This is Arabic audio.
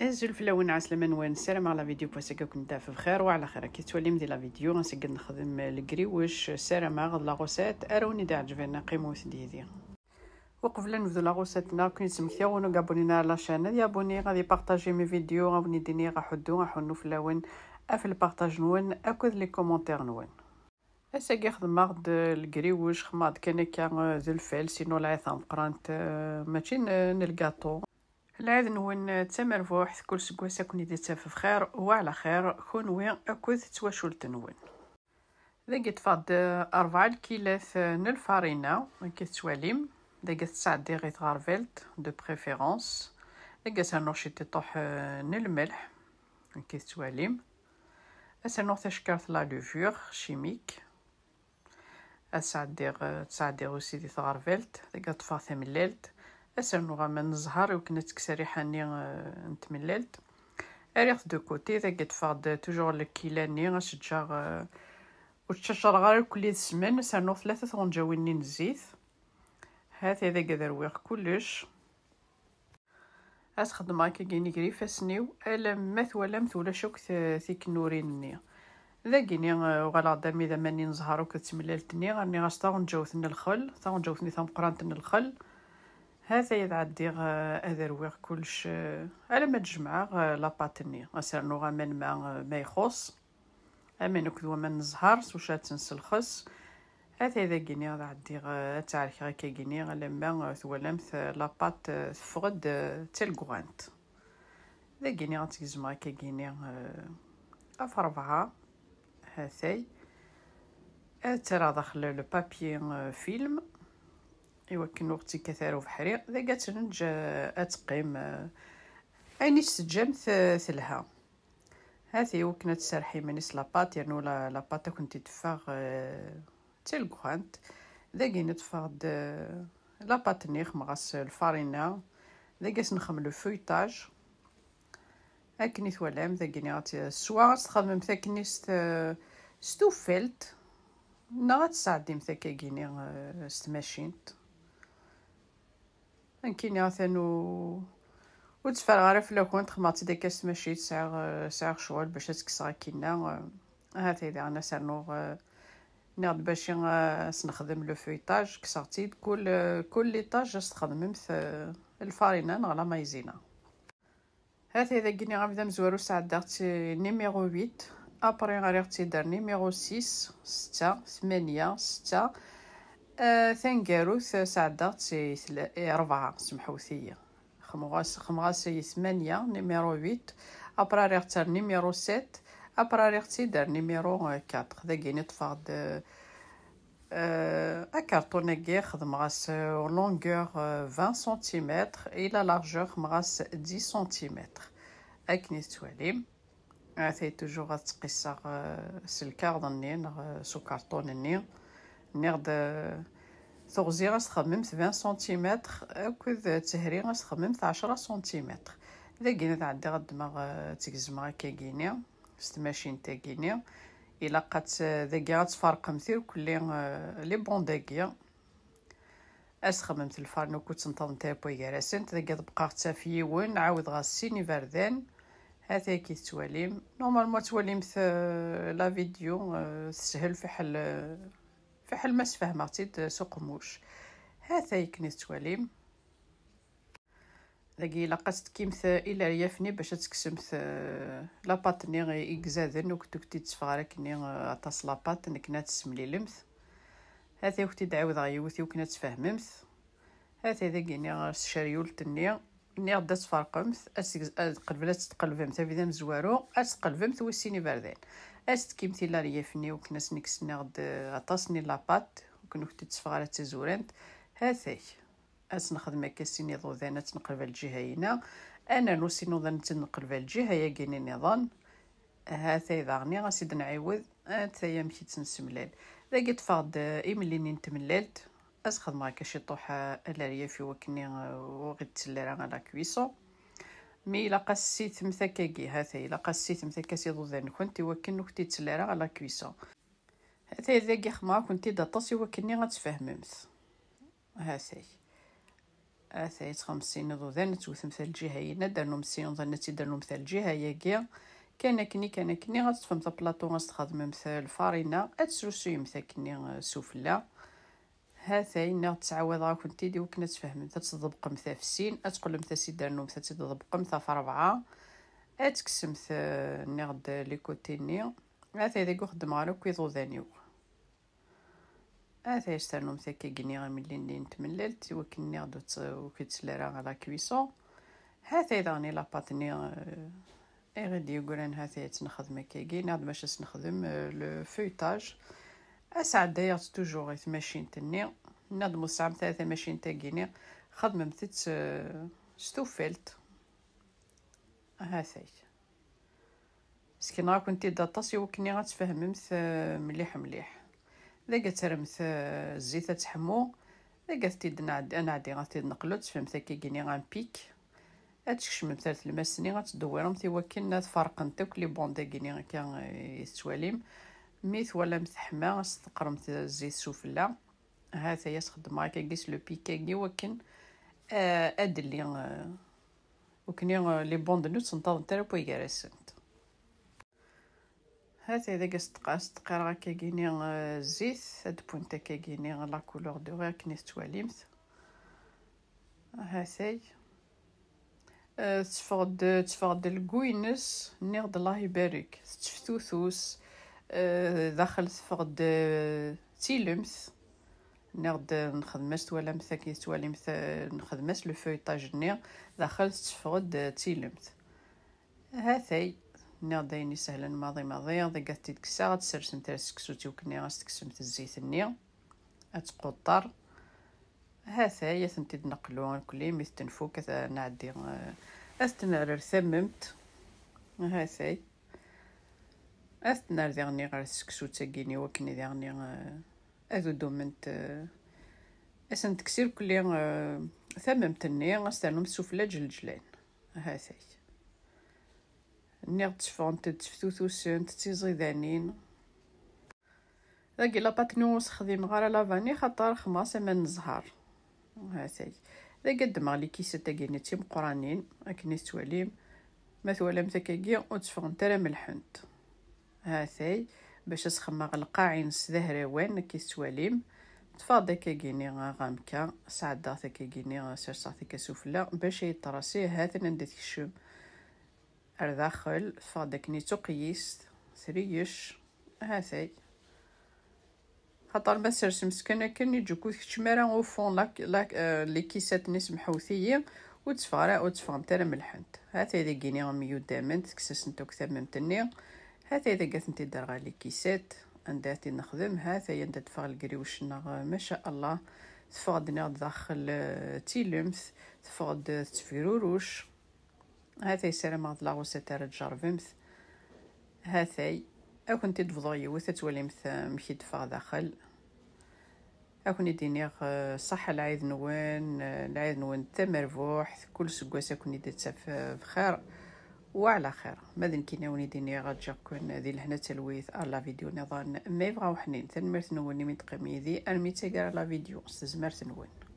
انزل في الاول على السلامه نوان السلام على فيديو بوسكا كنت في بخير وعلى خير كي تولي مدي لا فيديو نسقد نخدم الكريوش السلامة غد لاغوسات اروني دا عجبنا قيموس ديدي وقبل نبدو لاغوساتنا كون سمكتي ونو ابونينا على لاشين غادي ابوني غادي بارطاجي مي فيديو غادي ديني غحدو غحنو في الاول اف البارطاج نوان اكد لي كومونتير نوان اساقي خدمة غد الكريوش خماض كان كان ذو سينو العيثان قرانت ماشي نلقاطو العاد نون تامر فوحت كل سكواسا كوني دي تافف خير وعلى خير كون وين اكوذ تواشول تنون دقيت فاد اربع الكيلات نلفارينا كيت سواليم دقيت تسع ديغيت غارفيلت دو بريفيرونس دقيت هنوشي تطوح نلملح كيت سواليم اسنو تشكرت لا لوفور شيميك اسعد دير تسعد دير اوسي دي ثغارفيلت دقيت فاثم الليلت نوغا من الزهر وكنا حاني آه، نتمللت أريغ دو كوتي قد فاد توجور الكيلاني و آه، وتشجر غير كل اسر أسرنوغ ثلاثة جاويني نزيث هاتي قد درويغ كلش أتخدم هاكا كيني كري فاسنيو ألا مث ولا ولا شوك ثيك نوريني ذاكيني آه، وغالا دامي ذا ماني نزهر وكتمللتني غاني غاش تا غنجاوثن الخل تا غنجاوثني تا مقرانتن الخل هذا يتعدي هذا آه، رويغ كلش آه، على ما تجمع آه، لاباتني نوغا من ما ما يخص اما دوا من الزهر سوشا تنسلخص هذا اذا كيني غادي عدي تعرف غا كيني لما ثولمت لاباط فغد تلقوانت ذا كيني غتجمع كيني افربعه ربعه هاثاي ترى داخل لو فيلم إوا كن وقتي كثار وفحريق ذا قاتنج أتقيم أني آه، سجم ثلها هاثي وكنا تسرحي منيس لاباط يعني ولا لاباط كنتي آه، تفاغ تلقوانت ذا نتفاغ تفاغ آه، لاباط نيخ مغاس الفارينة ذا قاس نخملو فويتاج أكني ثوالام ذا قيني غاتي سوا غاتخدم مثاكني ستوفيلت نا غاتساعدي مثاكا قيني ستماشينت انكين ياثن و وتفرغ غير فلو كنت خماتي كاس ماشي تسعر سعر شغل باش تسكس كينا هاتي اذا انا سنور نرد باش نخدم لو فويتاج كسرتي كل كل لي طاج استخدم مث الفارينا نغلا مايزينا هاتي اذا كيني غير بدا مزوارو ساعه درت نيميرو 8 ابري غير تي در نيميرو 6 6 8 ثنقاروث سعدات سي ربعة سمحوثية خمغاس خمغاس سي ثمانية نيميرو ويت ريختار نيميرو سات ريختي دار نيميرو كاتر ذاكيني طفاد اكارطون آه، كي خدم غاس لونغور 20 آه، سنتيمتر الى لارجور مغاس 10 سنتيمتر اكني تواليم عثي توجور غتقيسا آه، سلكار ظني سو كارطون ني نغد تغزي غتخمم 20 سنتيمتر akked تهري غتخمم 10 سنتيمتر داكينا غد غدماغ آه، تكزم هكا كيني ست ماشين تا كيني الا قات داكي آه، غتفرقم مثير كلي آه، لي بون داكيا في الفرن كنت نطن تابوي ذا داكي تبقى حتى في يوم عاود سيني يبردان هاتا كي تواليم نورمالمون تواليم لا فيديو تسهل في حل فحال ما تفهمتي موش هاتا يكني تواليم داكي الا كيمث الا ريافني باش تكسمت آه، لا بات ني اكزادن وكنت كنتي تفغرا ني عطاس لا بات سملي لمث هاتا وكتي تعاود غيوثي وكنا تفهممت هاتا داكي ني شريولت ني ني غدا تفرقمت قبل تتقلبمت ابدا مزوارو اتقلبمت وسيني باردين أستكيمتي لا ريافني وكناس نكسنا غد غطاسني لاباط وكنو كنت تسفغ على تزورانت هاثاك أس نخدم كاسيني ضو ذانا تنقلب الجهينا أنا نو سينو ذان تنقلب الجهة ياكيني نظام هاثاي ضاغني غاسيد نعيوذ هاثايا مشي تنسملال ذاكي تفاض إيمليني نتملالت أس خدم كاشي شي طوحة الاريافي وكني وغيت تسلرا على كويسون مي الا قسيت مثكاكي هاتاي الا قسيت مثكاسي ضوذان كنت وكن نكتي تسلارا على كويسا هاتاي ذاكي خما كنتي داطاسي وكني غتفهممت هاتاي هاتاي تخمسين ضوذان توث مثال جهينا دانو ظن تي دانو مثال جهايا ياكيا كان كني كان كني غتفهم تا بلاطو غتخدم مثال فارينا اتسوسي مثال كني سوفلا هاتاي تعوض غا كنتي ديو وكنا تفهم مثا تضبق مثا في السين أتقول مثا نو مثا تضبق مثا في ربعة اتكسم ناغ لي كوتي ني هاتاي ديكو خدم غالو كي ضوذانيو هاتاي استانو مثا كي كني ملي ني نتمللت وكني تس وكي تسلارا على كويسون هاتاي داني لاباط ني اي غادي يقولن هاتاي تنخدم كيكي نغد باش نخدم آه، لو فويتاج أسعد دايغ توجور غي ماشين تني ناد مسعم ثلاثة ماشين تاقيني خدمة مثل ستوفيلت هاثاي سكينا كنتي داتاسي وكني غتفهم مث مليح مليح ذا قترمث الزيتة تحمو ذا قثتي دنا أنا عدي غثي نقلو تفهم ثاكي غان بيك أتشكش من ثلاث المسني غتدورم ثي وكنا تفرقن تاكلي بوندا كيني غكا يتواليم إيه ميث ولا حما استقرمت الزيت سفلى هي تخدم هكا كيس لو بيكاكي وكن اد آه، لي آه، وكني آه، لي بوند بون دنو بو نتا بوي كارسنت هاتايا داك تقاس تقرا كاكيني الزيت هاد بوينتا كاكيني لا كولور دو غير كني تواليمت هاتاي تفرد تفرد الكوينس دو الله يبارك تفتوثوس آه، دخلت فقد آه، تيلمس نغد نخدمش ولا مساكي توالي مسا نخدمش لو فويطاج ني دخلت فقد آه، تيلمس هاثي نير دايني سهلا ماضي ماضي غادي قاتي تكسا غتسرسم تاع السكسوتي وكني غتكسم الزيت ني غتقطر هاثايا ثنتي تنقلو كلي مي تنفو كنعدي استنى رسممت هاثاي أثناء ديغني غير سكسو تاكيني وكني ديغني اذو دومنت اسن تكسير كلي ثممتني غستعلم السفلة جلجلان هاثاي نيغ تشفون تتفتوثوسن تتيزيدانين ذاكي لاباط نوس خديم غارة لافاني خطار خماسة من الزهر هاثاي قد ما لي كيسة تاكيني تيم قرانين اكني تواليم مثوالا مثلا أو وتفغن ترى ملحنت هاثاي باش اسخن غلقاعين وين كي سواليم تفاضي غا غامكا سعدا كاكيني سرسعتي سوفلا باش يطرسي هاثن نديك الشو الداخل تفاضي كني تقيس ثريش هاثاي خاطر ما سرس مسكنه كني يجو كوت كتشمارا او فون لاك لاك آه، لي كيسات نس حوثيه وتفارا وتفهم ترى ملحنت هاثي دي كيني غميو تكسس نتوك كتاب ممتني هاتايا دقاتنتي دار غالي كيسات عنداتي نخدم هاتايا ندفع القريوش ما شاء الله تفقد نغ داخل آه، تيلمث تفقد تفيروروش هاتاي مغد لاغوسة تاع جارفمث أو كنتي تفضو يوث توليمث مكي دفع داخل أو كنتي دينيغ آه، صح العيد نوان آه، العيد نوان تا مرفوح كل سكواس اكوني دتسا بخير وعلى خير مادن كينا غادي غتجاكم ذي لهنا تلويث على فيديو نظان ما بغاو حنين تنمرت نوني من تقيمي ذي الميتاقر على فيديو استزمرت نوني